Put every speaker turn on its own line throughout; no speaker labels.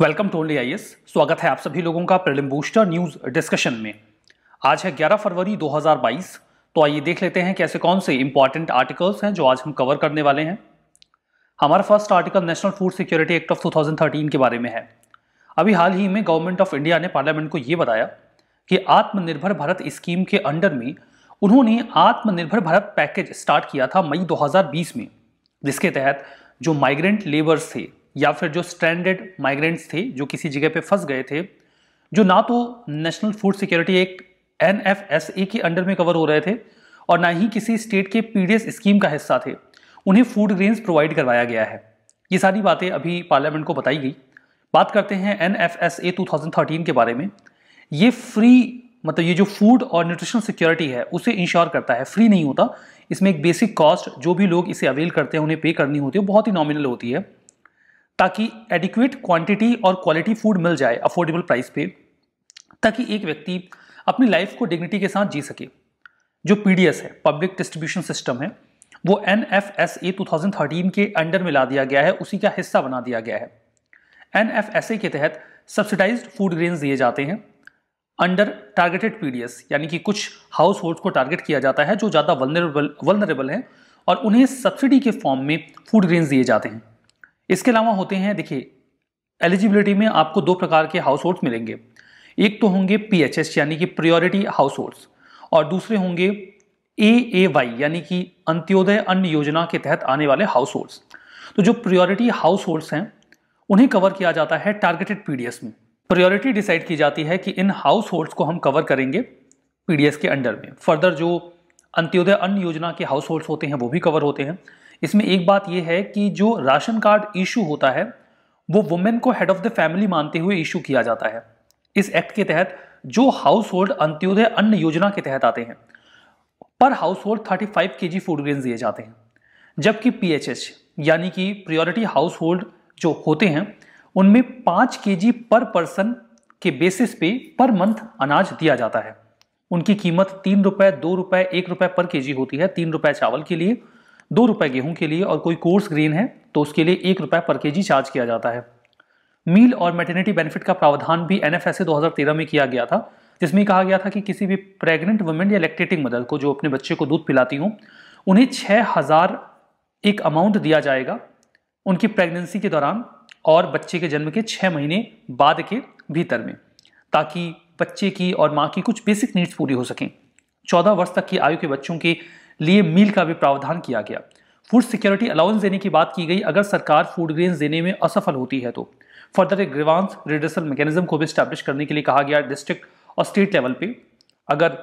welcome to only I स्वागत है आप सभी लोगों का प्रिलिम बूस्टर न्यूज डिस्कशन में आज है 11 फरवरी 2022 तो आइए देख लेते हैं कि ऐसे कौन से इंपॉर्टेंट आर्टिकल्स हैं जो आज हम कवर करने वाले हैं हमारा first article national food security act of 2013 के बारे में है अभी हाल ही में गवर्नमेंट ऑफ इंडिया ने पार्लियामेंट को ये बताया कि आत्मनिर्भर भारत स्कीम के अंडर में उन्होंने आत्मनिर्भर भारत पैकेज स्टार्ट किया था मई 2020 में जिसके तहत जो माइग्रेंट लेबर्स थे या फिर जो स्ट्रैंडेड माइग्रेंट्स थे जो किसी जगह पे फंस गए थे जो ना तो नेशनल फूड सिक्योरिटी एक्ट एन के अंडर में कवर हो रहे थे और ना ही किसी स्टेट के पी स्कीम का हिस्सा थे उन्हें फूड ग्रेन्स प्रोवाइड करवाया गया है ये सारी बातें अभी पार्लियामेंट को बताई गई बात करते हैं N F S A two thousand thirteen के बारे में ये फ्री मतलब ये जो फूड और न्यूट्रिशन सिक्योरिटी है उसे इंश्योर करता है फ्री नहीं होता इसमें एक बेसिक कॉस्ट जो भी लोग इसे अवेल करते हैं उन्हें पे करनी होती है बहुत ही नॉमिनल होती है ताकि एडिक्वेट क्वांटिटी और क्वालिटी फूड मिल जाए अफोर्डेबल प्राइस पे ताकि एक व्यक्ति अपनी लाइफ को डिग्निटी के साथ जी सके जो पी है पब्लिक डिस्ट्रीब्यूशन सिस्टम है वो N F S A two thousand thirteen के अंडर में ला दिया गया है उसी का हिस्सा बना दिया गया है एन एफ एस ए के तहत सब्सिडाइज फूड ग्रेन्स दिए जाते हैं under targeted P D S यानी कि कुछ हाउस होल्ड को टारगेट किया जाता है जो ज़्यादा वलनरेबल वलनरेबल हैं और उन्हें सब्सिडी के फॉर्म में फूड ग्रेन्स दिए जाते हैं इसके अलावा होते हैं देखिए एलिजिबिलिटी में आपको दो प्रकार के हाउस होल्ड्स मिलेंगे एक तो होंगे पी यानी कि प्रियोरिटी हाउस होल्ड्स और दूसरे होंगे ए ए वाई यानी कि अंत्योदय अन्न योजना के तहत आने वाले हाउस होल्ड्स तो जो प्रियोरिटी हाउस होल्ड्स हैं उन्हें कवर किया जाता है टारगेटेड पीडीएस में प्रायोरिटी डिसाइड की जाती है कि इन हाउस होल्ड्स को हम कवर करेंगे पीडीएस के अंडर में फर्दर जो अंत्योदय अन्न योजना के हाउस होल्ड्स होते हैं वो भी कवर होते हैं इसमें एक बात यह है कि जो राशन कार्ड इशू होता है वो वुमेन को हेड ऑफ द फैमिली मानते हुए इशू किया जाता है इस एक्ट के तहत जो हाउस होल्ड अंत्योदय अन्न योजना के तहत आते हैं पर हाउस होल्ड थर्टी फाइव के जी फूड ग्रेन दिए जाते हैं जबकि पी एच एच यानी कि प्रियोरिटी हाउस होल्ड जो होते हैं उनमें पाँच के जी पर पर्सन के बेसिस पे पर मंथ अनाज दिया जाता है उनकी कीमत तीन रुपये दो रुपये एक रुपये पर के जी होती है तीन रुपये चावल के लिए दो रुपये गेहूँ के लिए और कोई कोर्स ग्रेन है तो उसके लिए एक रुपये पर के जी चार्ज किया जाता है मील और मेटर्निटी बेनिफिट का प्रावधान भी एन एफ में किया गया था जिसमें कहा गया था कि किसी भी प्रेग्नेंट वुमेन या लैक्टेटिंग मदर को जो अपने बच्चे को दूध पिलाती हूँ उन्हें छः हज़ार एक अमाउंट दिया जाएगा उनकी प्रेगनेंसी के दौरान और बच्चे के जन्म के छः महीने बाद के भीतर में ताकि बच्चे की और माँ की कुछ बेसिक नीड्स पूरी हो सकें चौदह वर्ष तक की आयु के बच्चों के लिए मील का भी प्रावधान किया गया फूड सिक्योरिटी अलाउंस देने की बात की गई अगर सरकार फूड ग्रेन देने में असफल होती है तो फर्दर एक ग्रीवांस रिडर्सल मैकेनिज्म को भी स्टैब्लिश करने के लिए कहा गया डिस्ट्रिक्ट और स्टेट लेवल पे अगर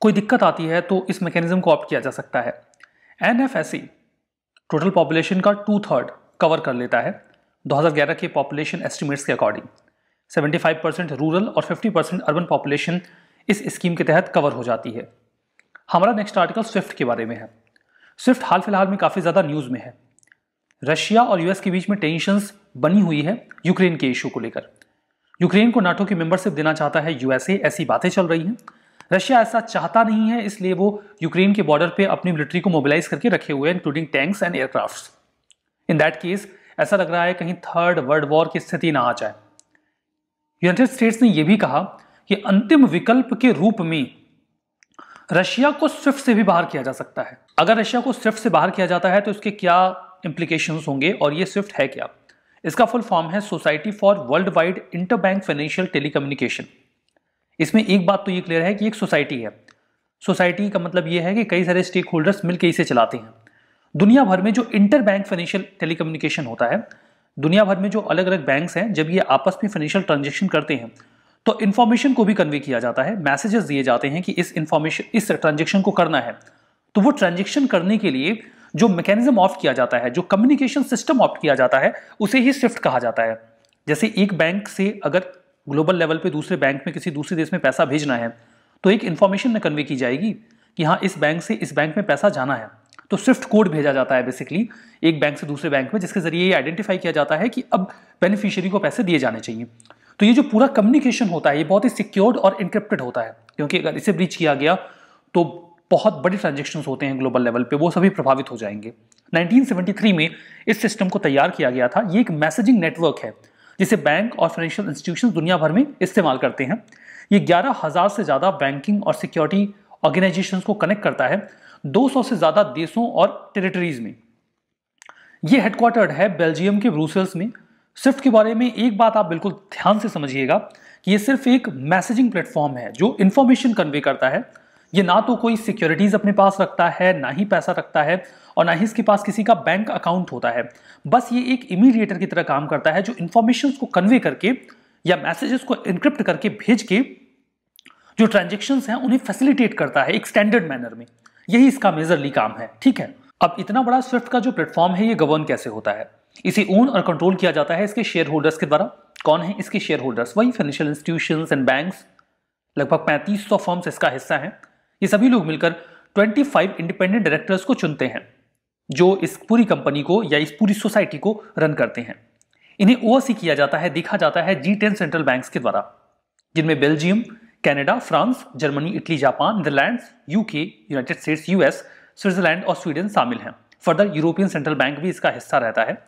कोई दिक्कत आती है तो इस मैकेनिज्म को ऑप्ट किया जा सकता है एन टोटल पॉपुलेशन का टू थर्ड कवर कर लेता है 2011 के पॉपुलेशन एस्टिमेट्स के अकॉर्डिंग 75 परसेंट रूरल और 50 परसेंट अर्बन पॉपुलेशन इस स्कीम के तहत कवर हो जाती है हमारा नेक्स्ट आर्टिकल स्विफ्ट के बारे में है स्विफ्ट हाल फिलहाल में काफ़ी ज़्यादा न्यूज़ में है रशिया और यूएस के बीच में टेंशंस बनी हुई है यूक्रेन के इशू को लेकर यूक्रेन को नाटो की मेंबरशिप देना चाहता है यूएसए ऐसी बातें चल रही हैं रशिया ऐसा चाहता नहीं है इसलिए वो यूक्रेन के बॉर्डर पे अपनी मिलिट्री को मोबिलाइज करके रखे हुए हैं including tanks and aircrafts in that case ऐसा लग रहा है कहीं थर्ड वर्ल्ड वॉर की स्थिति ना आ जाए यूनाइटेड स्टेट्स ने यह भी कहा कि अंतिम विकल्प के रूप में रशिया को स्विफ्ट से भी बाहर किया जा सकता है अगर रशिया को स्विफ्ट से बाहर किया जाता है तो इसके क्या इम्प्लीकेशन होंगे और ये स्विफ्ट है क्या इसका फुल फॉर्म है society for world wide interbank financial telecommunication इसमें एक बात तो ये क्लियर है कि एक सोसाइटी है सोसाइटी का मतलब ये है कि कई सारे स्टेक होल्डर्स मिलकर इसे चलाते हैं दुनिया भर में जो इंटर बैंक फाइनेंशियल टेलीकम्युनिकेशन होता है दुनिया भर में जो अलग अलग बैंक्स हैं जब ये आपस में फाइनेंशियल ट्रांजेक्शन करते हैं तो इन्फॉर्मेशन को भी कन्वे किया जाता है मैसेजेस दिए जाते हैं कि इस इन्फॉर्मेशन इस ट्रांजेक्शन को करना है तो वो ट्रांजेक्शन करने के लिए जो मैकेनिज्म ऑफ किया जाता है जो कम्युनिकेशन सिस्टम ऑफ किया जाता है उसे ही स्विफ्ट कहा जाता है जैसे एक बैंक से अगर ग्लोबल लेवल पे दूसरे बैंक में किसी दूसरे देश में पैसा भेजना है तो एक इन्फॉर्मेशन में कन्वे की जाएगी कि हाँ इस बैंक से इस बैंक में पैसा जाना है तो स्विफ्ट कोड भेजा जाता है बेसिकली एक बैंक से दूसरे बैंक में जिसके जरिए ये आइडेंटिफाई किया जाता है कि अब बेनिफिशियरी को पैसे दिए जाने चाहिए तो ये जो पूरा कम्युनिकेशन होता है ये बहुत ही सिक्योर्ड और इंक्रिप्टेड होता है क्योंकि अगर इसे ब्रीच किया गया तो बहुत बड़े ट्रांजेक्शन होते हैं ग्लोबल लेवल पे वो सभी प्रभावित हो जाएंगे 1973 में इस सिस्टम को तैयार किया गया था ये एक मैसेजिंग नेटवर्क है जिसे बैंक और फाइनेंशियल इंस्टीट्यूशन दुनिया भर में इस्तेमाल करते हैं ये ग्यारह हज़ार से ज़्यादा बैंकिंग और सिक्योरिटी ऑर्गेनाइजेशन को कनेक्ट करता है 200 से ज़्यादा देशों और टेरिटरीज में ये हेडक्वार्टर्ड है बेल्जियम के ब्रूसेल्स में स्विफ्ट के बारे में एक बात आप बिल्कुल ध्यान से समझिएगा कि ये सिर्फ एक मैसेजिंग प्लेटफॉर्म है जो इन्फॉर्मेशन कन्वे करता है ये ना तो कोई सिक्योरिटीज़ अपने पास रखता है ना ही पैसा रखता है और ना ही इसके पास किसी का बैंक अकाउंट होता है बस ये एक इमीडिएटर की तरह काम करता है जो इन्फॉर्मेशन को कन्वे करके या मैसेजेस को इनक्रिप्ट करके भेज के जो ट्रांजेक्शन्स हैं उन्हें फैसिलिटेट करता है एक स्टैंडर्ड मैनर में यही इसका मेजरली काम है ठीक है अब इतना बड़ा स्विफ्ट का जो प्लेटफॉर्म है ये गवर्न कैसे होता है इसे ओन और कंट्रोल किया जाता है इसके शेयर होल्डर्स के द्वारा कौन है इसके शेयर होल्डर्स वही फाइनेंशियल इंस्टीट्यूशन एंड बैंक्स लगभग पैंतीस सौ फॉर्म्स इसका हिस्सा है ये सभी लोग मिलकर 25 इंडिपेंडेंट डायरेक्टर्स को चुनते हैं जो इस पूरी कंपनी को या इस पूरी सोसाइटी को रन करते हैं इन्हें ओवरसी e किया जाता है देखा जाता है जी टेन सेंट्रल बैंक के द्वारा जिनमें Belgium Canada France Germany Italy Japan Netherland UK United States US Switzerland और स्वीडन शामिल हैं फर्दर यूरोपियन सेंट्रल बैंक भी इसका हिस्सा रहता है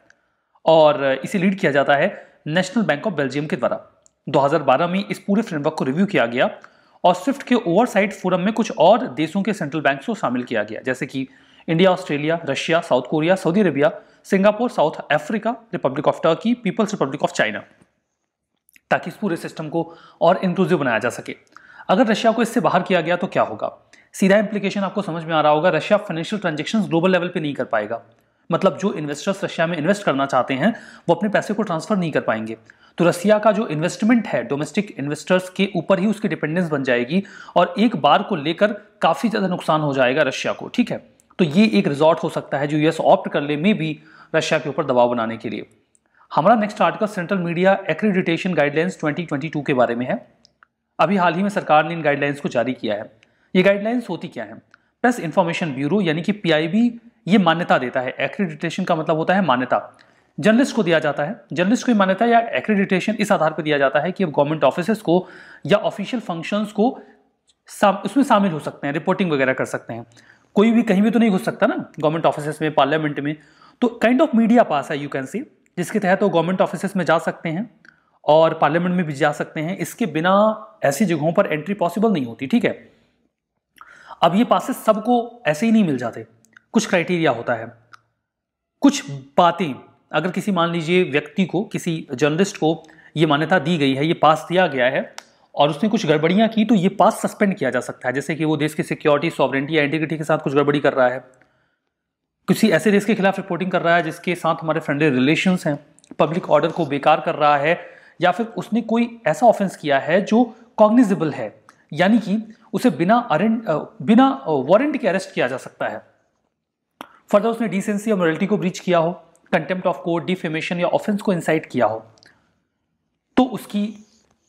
और इसे लीड किया जाता है नेशनल बैंक ऑफ बेल्जियम के द्वारा 2012 में इस पूरे फ्रेमवर्क को रिव्यू किया गया और स्विफ्ट के ओवरसाइट फोरम में कुछ और देशों के सेंट्रल बैंक को शामिल किया गया जैसे कि India Australia Russia South Korea Saudi Arabia Singapore South Africa Republic of Turkey People's Republic of China ताकि इस पूरे सिस्टम को और इंक्लूसिव बनाया जा सके अगर रशिया को इससे बाहर किया गया तो क्या होगा सीधा इंप्लीकेशन आपको समझ में आ रहा होगा Russia financial transaction global level पर नहीं कर पाएगा मतलब जो इन्वेस्टर्स रशिया में इन्वेस्ट करना चाहते हैं वो अपने पैसे को ट्रांसफर नहीं कर पाएंगे तो रसिया का जो इन्वेस्टमेंट है डोमेस्टिक इन्वेस्टर्स के ऊपर ही उसकी डिपेंडेंस बन जाएगी और एक बार को लेकर काफ़ी ज़्यादा नुकसान हो जाएगा रशिया को ठीक है तो ये एक रिजॉर्ट हो सकता है जो यूएस ऑप्ट कर ले में भी रशिया के ऊपर दबाव बनाने के लिए हमारा next article central media accreditation guidelines 2022 के बारे में है अभी हाल ही में सरकार ने इन गाइडलाइंस को जारी किया है ये गाइडलाइंस होती क्या है प्रेस इन्फॉर्मेशन ब्यूरो यानी कि पीआईबी ये मान्यता देता है एक्रीडिटेशन का मतलब होता है मान्यता जर्नलिस्ट को दिया जाता है जर्नलिस्ट को मान्यता या एक्रीडिटेशन इस आधार पर दिया जाता है कि गवर्नमेंट ऑफिस को या ऑफिशियल फंक्शंस को साम, उसमें शामिल हो सकते हैं रिपोर्टिंग वगैरह कर सकते हैं कोई भी कहीं भी तो नहीं घुस सकता ना गवर्नमेंट ऑफिस में पार्लियामेंट में तो काइंड ऑफ मीडिया पास है यू कैन सी जिसके तहत वो गवर्नमेंट ऑफिस में जा सकते हैं और पार्लियामेंट में भी जा सकते हैं इसके बिना ऐसी जगहों पर एंट्री पॉसिबल नहीं होती ठीक है अब ये पासेस सबको ऐसे ही नहीं मिल जाते कुछ क्राइटेरिया होता है कुछ बातें अगर किसी मान लीजिए व्यक्ति को किसी जर्नलिस्ट को ये मान्यता दी गई है ये पास दिया गया है और उसने कुछ गड़बड़ियाँ की तो ये पास सस्पेंड किया जा सकता है जैसे कि वो देश की सिक्योरिटी सॉवरेंटी या इंटीग्रिटी के साथ कुछ गड़बड़ी कर रहा है किसी ऐसे देश के खिलाफ रिपोर्टिंग कर रहा है जिसके साथ हमारे फ्रेंडली रिलेशंस हैं पब्लिक ऑर्डर को बेकार कर रहा है या फिर उसने कोई ऐसा ऑफेंस किया है जो कॉग्निजिबल है यानी कि उसे बिना अरेंट बिना वारंट के अरेस्ट किया जा सकता है फर्दर उसने डिसेंसी और मोरलिटी को ब्रीच किया हो कंटेम्प्ट ऑफ कोर्ट डिफेमेशन या ऑफेंस को इंसाइट किया हो तो उसकी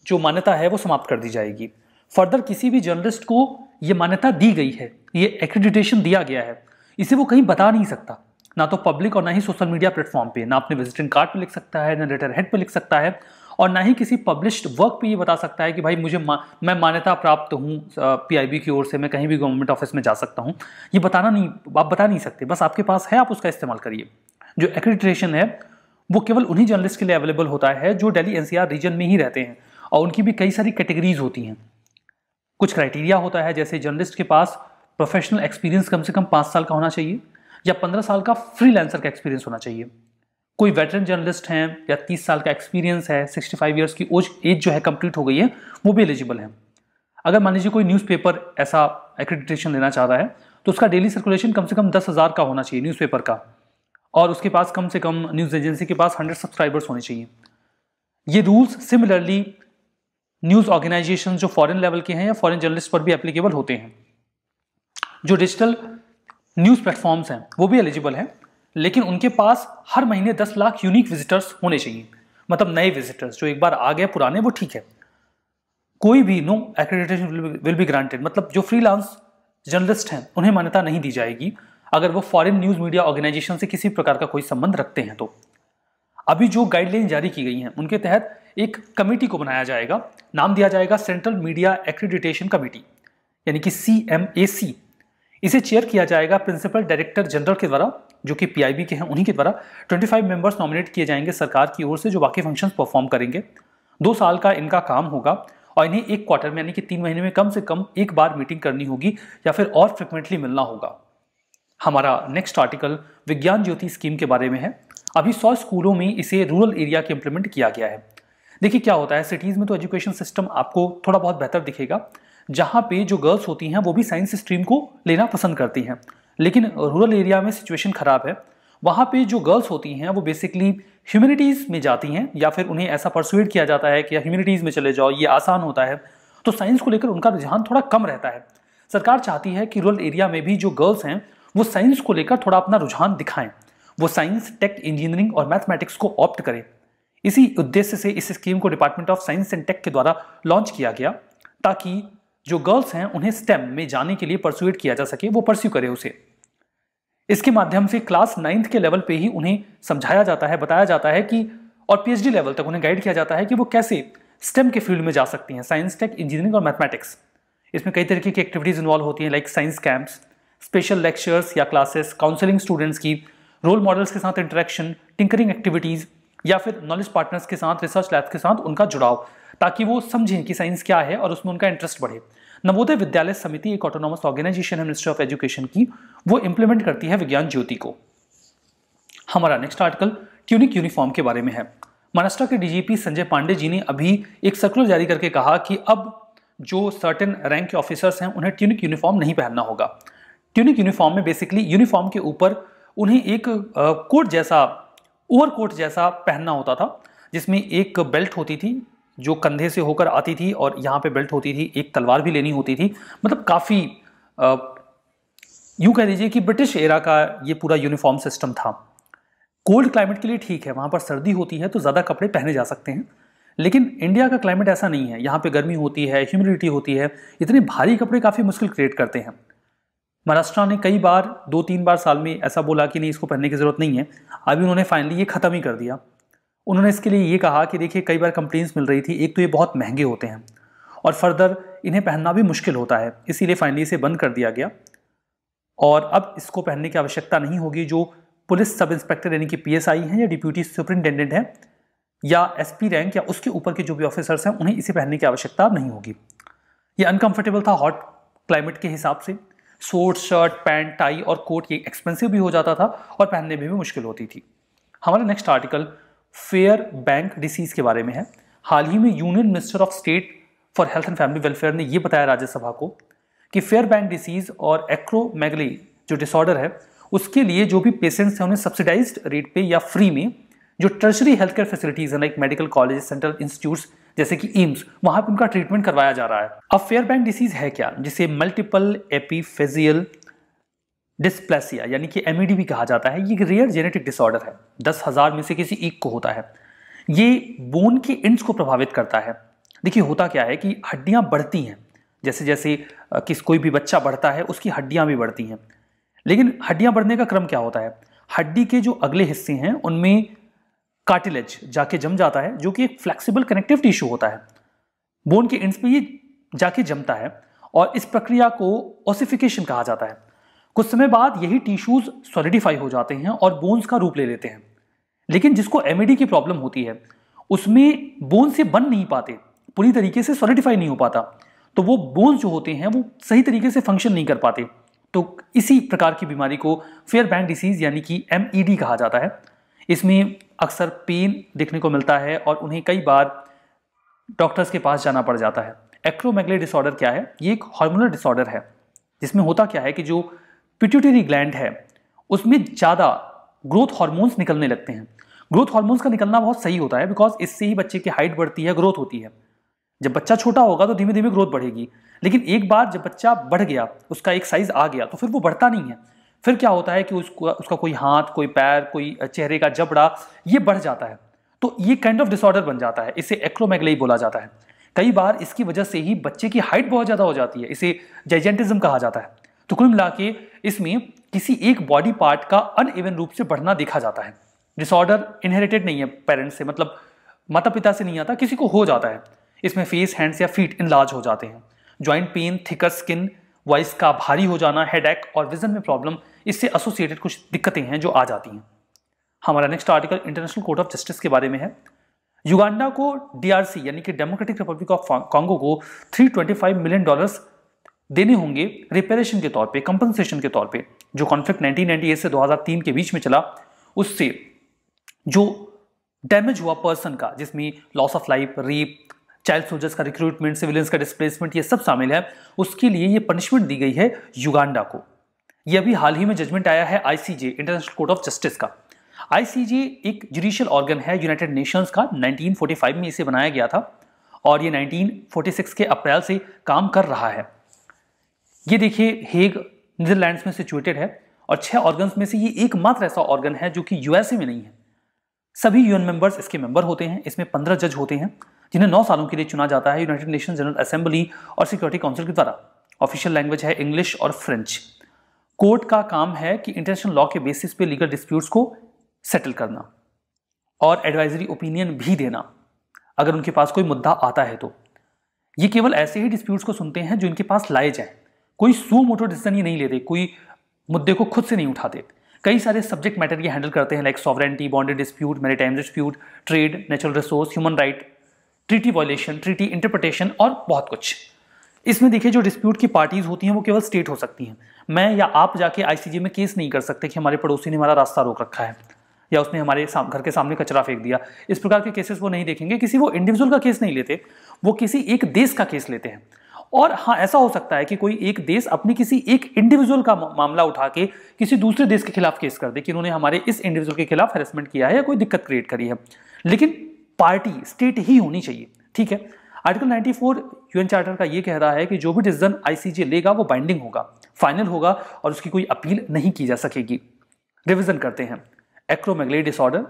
जो मान्यता है वो समाप्त कर दी जाएगी फर्दर किसी भी जर्नलिस्ट को ये मान्यता दी गई है ये एक्रेडिटेशन दिया गया है इसे वो कहीं बता नहीं सकता ना तो पब्लिक और ना ही सोशल मीडिया प्लेटफॉर्म पे ना अपने विजिटिंग कार्ड पे लिख सकता है ना लेटर हेड पे लिख सकता है और ना ही किसी पब्लिश्ड वर्क पे ये बता सकता है कि भाई मुझे मा, मैं मान्यता प्राप्त हूँ पीआईबी की ओर से मैं कहीं भी गवर्नमेंट ऑफिस में जा सकता हूँ ये बताना नहीं आप बता नहीं सकते बस आपके पास है आप उसका इस्तेमाल करिए जो एक्रीडिटेशन है वो केवल उन्हीं जर्नलिस्ट के लिए अवेलेबल होता है जो डेली एन रीजन में ही रहते हैं और उनकी भी कई सारी कैटेगरीज होती हैं कुछ क्राइटेरिया होता है जैसे जर्नलिस्ट के पास प्रोफेशनल एक्सपीरियंस कम से कम पाँच साल का होना चाहिए या पंद्रह साल का फ्रीलांसर का एक्सपीरियंस होना चाहिए कोई वेटरन जर्नलिस्ट हैं या 30 साल का एक्सपीरियंस है 65 फाइव ईयर्स की एज जो है कंप्लीट हो गई है वो भी एलिजिबल है अगर मान लीजिए कोई न्यूज़पेपर ऐसा एक्रेडिटेशन लेना चाह रहा है तो उसका डेली सर्कुलेशन कम से कम दस हज़ार का होना चाहिए न्यूज़पेपर का और उसके पास कम से कम न्यूज़ एजेंसी के पास हंड्रेड सब्सक्राइबर्स होने चाहिए ये रूल्स सिमिलरली न्यूज़ ऑर्गेनाइजेशन जो फॉरेन लेवल के हैं या फॉरेन जर्नलिस्ट पर भी एप्लीकेबल होते हैं जो डिजिटल न्यूज़ प्लेटफॉर्म्स हैं वो भी एलिजिबल हैं लेकिन उनके पास हर महीने दस लाख यूनिक विजिटर्स होने चाहिए मतलब नए विजिटर्स जो एक बार आ गए पुराने वो ठीक है कोई भी no accreditation will be granted मतलब जो फ्रीलांस जर्नलिस्ट हैं उन्हें मान्यता नहीं दी जाएगी अगर वो फॉरेन न्यूज़ मीडिया ऑर्गेनाइजेशन से किसी प्रकार का कोई संबंध रखते हैं तो अभी जो गाइडलाइन जारी की गई हैं उनके तहत एक कमेटी को बनाया जाएगा नाम दिया जाएगा सेंट्रल मीडिया एक्रेडिटेशन कमेटी यानी कि सी एम ए सी इसे चेयर किया जाएगा प्रिंसिपल डायरेक्टर जनरल के द्वारा जो कि पीआईबी के हैं उन्हीं के द्वारा 25 मेंबर्स नॉमिनेट किए जाएंगे सरकार की ओर से जो बाकी फंक्शंस परफॉर्म करेंगे दो साल का इनका काम होगा और इन्हें एक क्वार्टर में यानी कि तीन महीने में कम से कम एक बार मीटिंग करनी होगी या फिर और फ्रिक्वेंटली मिलना होगा हमारा नेक्स्ट आर्टिकल विज्ञान ज्योति स्कीम के बारे में है अभी सौ स्कूलों में इसे रूरल एरिया के इम्प्लीमेंट किया गया है देखिए क्या होता है सिटीज़ में तो एजुकेशन सिस्टम आपको थोड़ा बहुत बेहतर दिखेगा जहाँ पे जो गर्ल्स होती हैं वो भी साइंस स्ट्रीम को लेना पसंद करती हैं लेकिन रूरल एरिया में सिचुएशन ख़राब है वहाँ पे जो गर्ल्स होती हैं वो बेसिकली ह्यूमिनिटीज़ में जाती हैं या फिर उन्हें ऐसा परसुएट किया जाता है कि ह्यूमिनिटीज़ में चले जाओ ये आसान होता है तो साइंस को लेकर उनका रुझान थोड़ा कम रहता है सरकार चाहती है कि रूरल एरिया में भी जो गर्ल्स हैं वो साइंस को लेकर थोड़ा अपना रुझान दिखाएं वो साइंस टेक इंजीनियरिंग और मैथमेटिक्स को ऑप्ट करें इसी उद्देश्य से इस स्कीम को department of science and tech के द्वारा लॉन्च किया गया ताकि जो गर्ल्स हैं उन्हें स्टेम में जाने के लिए परसुएट किया जा सके वो परस्यू करें उसे इसके माध्यम से क्लास नाइन्थ के लेवल पे ही उन्हें समझाया जाता है बताया जाता है कि और पीएचडी लेवल तक उन्हें गाइड किया जाता है कि वो कैसे स्टेम के फील्ड में जा सकती हैं साइंस टेक इंजीनियरिंग और मैथमेटिक्स इसमें कई तरीके की एक्टिविटीज़ इन्वॉल्व होती हैं like science camps special lectures या क्लासेस काउंसलिंग स्टूडेंट्स की रोल मॉडल्स के साथ इंटरेक्शन टिंकरिंग एक्टिविटीज़ या फिर नॉलेज पार्टनर्स के साथ रिसर्च लैब्स के साथ उनका जुड़ाव ताकि वो समझें कि साइंस क्या है और उसमें उनका इंटरेस्ट बढ़े नवोदय विद्यालय समिति एक ऑटोनॉमस ऑर्गेनाइजेशन है मिनिस्ट्री ऑफ एजुकेशन की वो इम्प्लीमेंट करती है विज्ञान ज्योति को हमारा नेक्स्ट आर्टिकल ट्यूनिक यूनिफॉर्म के बारे में है महाराष्ट्र के डीजीपी संजय पांडे जी ने अभी एक सर्कुलर जारी करके कहा कि अब जो सर्टेन रैंक के ऑफिसर्स हैं उन्हें ट्यूनिक यूनिफॉर्म नहीं पहनना होगा ट्यूनिक यूनिफॉर्म में बेसिकली यूनिफॉर्म के ऊपर उन्हें एक कोट जैसा ओवर कोट जैसा पहनना होता था जिसमें एक बेल्ट होती थी जो कंधे से होकर आती थी और यहाँ पे बेल्ट होती थी एक तलवार भी लेनी होती थी मतलब काफ़ी यूँ कह दीजिए कि ब्रिटिश एरा का ये पूरा यूनिफॉर्म सिस्टम था कोल्ड क्लाइमेट के लिए ठीक है वहाँ पर सर्दी होती है तो ज़्यादा कपड़े पहने जा सकते हैं लेकिन इंडिया का क्लाइमेट ऐसा नहीं है यहाँ पे गर्मी होती है ह्यूमिडिटी होती है इतने भारी कपड़े काफ़ी मुश्किल क्रिएट करते हैं महाराष्ट्र ने कई बार दो तीन बार साल में ऐसा बोला कि नहीं इसको पहनने की ज़रूरत नहीं है अभी उन्होंने फाइनली ये ख़त्म ही कर दिया उन्होंने इसके लिए ये कहा कि देखिए कई बार कंप्लेन्स मिल रही थी एक तो ये बहुत महंगे होते हैं और फर्दर इन्हें पहनना भी मुश्किल होता है इसीलिए फाइनली इसे बंद कर दिया गया और अब इसको पहनने की आवश्यकता नहीं होगी जो पुलिस सब इंस्पेक्टर यानी कि पी हैं या डिप्यूटी सुपरिंटेंडेंट हैं या एसपी रैंक या उसके ऊपर के जो भी ऑफिसर्स हैं उन्हें इसे पहनने की आवश्यकता नहीं होगी ये अनकंफर्टेबल था हॉट क्लाइमेट के हिसाब से सूट शर्ट पैंट टाई और कोट ये एक्सपेंसिव भी हो जाता था और पहनने में भी मुश्किल होती थी हमारा नेक्स्ट आर्टिकल फेयर बैंक डिसीज के बारे में है हाल ही में union minister of state for health and family welfare ने यह बताया राज्यसभा को कि फेयर बैंक डिसीज और एक्रोमेगली जो डिसऑर्डर है उसके लिए जो भी पेशेंट्स हैं उन्हें सब्सिडाइज रेट पे या फ्री में जो टर्शरी हेल्थ केयर फैसिलिटीज़ हैं like medical college central institute जैसे कि एम्स वहां पर उनका ट्रीटमेंट करवाया जा रहा है अब फेयर बैंक डिसीज है क्या जिसे मल्टीपल एपीफेजियल डिस्प्लेसिया यानी कि एम भी e कहा जाता है ये एक रेयर जेनेटिक डिसऑर्डर है दस हज़ार में से किसी एक को होता है ये बोन के इंड्स को प्रभावित करता है देखिए होता क्या है कि हड्डियाँ बढ़ती हैं जैसे जैसे किस कोई भी बच्चा बढ़ता है उसकी हड्डियाँ भी बढ़ती हैं लेकिन हड्डियाँ बढ़ने का क्रम क्या होता है हड्डी के जो अगले हिस्से हैं उनमें कार्टिलेज जाके जम जाता है जो कि एक फ्लेक्सिबल कनेक्टिव टिश्यू होता है बोन के इंड्स पर ये जाके जमता है और इस प्रक्रिया को ओसिफिकेशन कहा जाता है कुछ समय बाद यही टिश्यूज सॉलिडिफाई हो जाते हैं और बोन्स का रूप ले लेते हैं लेकिन जिसको एमईडी की प्रॉब्लम होती है उसमें बोन्स से बन नहीं पाते पूरी तरीके से सॉलिडिफाई नहीं हो पाता तो वो बोन्स जो होते हैं वो सही तरीके से फंक्शन नहीं कर पाते तो इसी प्रकार की बीमारी को फेयर बैंक डिसीज यानी कि एम e कहा जाता है इसमें अक्सर पेन देखने को मिलता है और उन्हें कई बार डॉक्टर्स के पास जाना पड़ जाता है एक्रोमैगले डिसऑर्डर क्या है ये एक हार्मोनल डिसऑर्डर है जिसमें होता क्या है कि जो पिट्यूटरी ग्लैंड है उसमें ज़्यादा ग्रोथ हार्मोन्स निकलने लगते हैं ग्रोथ हार्मोन्स का निकलना बहुत सही होता है बिकॉज इससे ही बच्चे की हाइट बढ़ती है ग्रोथ होती है जब बच्चा छोटा होगा तो धीमे धीमे ग्रोथ बढ़ेगी लेकिन एक बार जब बच्चा बढ़ गया उसका एक साइज आ गया तो फिर वो बढ़ता नहीं है फिर क्या होता है कि उसको उसका कोई हाथ कोई पैर कोई चेहरे का जबड़ा ये बढ़ जाता है तो ये काइंड ऑफ डिसऑर्डर बन जाता है इसे एक्रोमेगलई बोला जाता है कई बार इसकी वजह से ही बच्चे की हाइट बहुत ज़्यादा हो जाती है इसे जेजेंटिज्म कहा जाता है तो कुल मिला के इसमें किसी एक बॉडी पार्ट का अनइवन रूप से बढ़ना देखा जाता है डिसऑर्डर इनहेरिटेड नहीं है पेरेंट्स से मतलब माता पिता से नहीं आता किसी को हो जाता है इसमें फेस हैंड्स या फीट इनलार्ज हो जाते हैं joint pain thicker skin voice का भारी हो जाना हेडेक और विजन में प्रॉब्लम इससे एसोसिएटेड कुछ दिक्कतें हैं जो आ जाती हैं हमारा next article international court of justice के बारे में है युगांडा को डीआरसी यानी कि डेमोक्रेटिक रिपब्लिक ऑफ कांगो को 325 मिलियन डॉलर्स देने होंगे रिपेरेशन के तौर पे कंपनसेशन के तौर पे जो कॉन्फ्लिक्ट 1998 से 2003 के बीच में चला उससे जो डैमेज हुआ पर्सन का जिसमें loss of life rape child soldiers का रिक्रूटमेंट सिविलियंस का डिस्प्लेसमेंट ये सब शामिल है उसके लिए ये पनिशमेंट दी गई है युगांडा को ये अभी हाल ही में जजमेंट आया है ICJ international court of justice का आईसीजे एक जुडिशियल ऑर्गन है यूनाइटेड नेशंस का 1945 में इसे बनाया गया था और ये 1946 के अप्रैल से काम कर रहा है ये देखिए हेग नीदरलैंड्स में सिचुएटेड है और छह ऑर्गन्स में से ये एकमात्र ऐसा ऑर्गन है जो कि यूएसए में नहीं है सभी यूएन मेंबर्स इसके मेंबर होते हैं इसमें पंद्रह जज होते हैं जिन्हें नौ सालों के लिए चुना जाता है यूनाइटेड नेशन जनरल असेंबली और सिक्योरिटी काउंसिल के द्वारा ऑफिशियल लैंग्वेज है इंग्लिश और फ्रेंच कोर्ट का काम है कि इंटरनेशनल लॉ के बेसिस पे लीगल डिस्प्यूट्स को सेटल करना और एडवाइजरी ओपिनियन भी देना अगर उनके पास कोई मुद्दा आता है तो ये केवल ऐसे ही डिस्प्यूट्स को सुनते हैं जो इनके पास लाए जाएं कोई सो मोटो डिसीजन ही नहीं लेते कोई मुद्दे को खुद से नहीं उठाते कई सारे सब्जेक्ट मैटर ये हैंडल करते हैं like sovereignty bonded dispute time dispute trade natural resource human right treaty violation treaty interpretation और बहुत कुछ इसमें देखिए जो डिस्प्यूट की पार्टीज होती हैं वो केवल स्टेट हो सकती हैं मैं या आप जाके आईसीजी में केस नहीं कर सकते कि हमारे पड़ोसी ने हमारा रास्ता रोक रखा है या उसने हमारे घर के सामने कचरा फेंक दिया इस प्रकार के केसेस वो नहीं देखेंगे किसी वो इंडिविजुअल का केस नहीं लेते वो किसी एक देश का केस लेते हैं और हाँ ऐसा हो सकता है कि कोई एक देश अपने किसी एक इंडिविजुअल का मामला उठा के किसी दूसरे देश के खिलाफ केस कर दे कि उन्होंने हमारे इस इंडिविजुअल के खिलाफ हेरेसमेंट किया है या कोई दिक्कत क्रिएट करी है लेकिन पार्टी स्टेट ही होनी चाहिए ठीक है आर्टिकल 94 फोर यूएन चार्टर का यह कह रहा है कि जो भी डिसीजन आईसीजे लेगा वो बाइंडिंग होगा फाइनल होगा और उसकी कोई अपील नहीं की जा सकेगी रिविजन करते हैं एक्रोमेगले डिसऑर्डर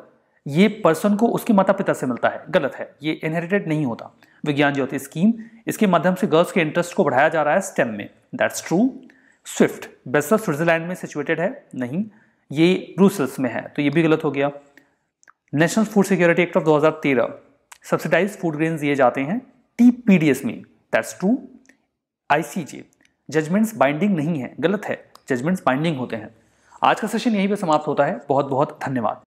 ये पर्सन को उसके माता पिता से मिलता है गलत है ये इनहेरिटेड नहीं होता विज्ञान ज्योति स्कीम इसके माध्यम से गर्ल्स के इंटरेस्ट को बढ़ाया जा रहा है स्टेम में that's true swift Basel Switzerland में सिचुएटेड है नहीं ये ब्रूसल्स में है तो ये भी गलत हो गया national food security act of 2013 subsidised food grain दिए जाते हैं टीपीडीएस में that's true ICJ judgements binding नहीं है गलत है जजमेंट्स बाइंडिंग होते हैं आज का सेशन यहीं पे समाप्त होता है बहुत बहुत धन्यवाद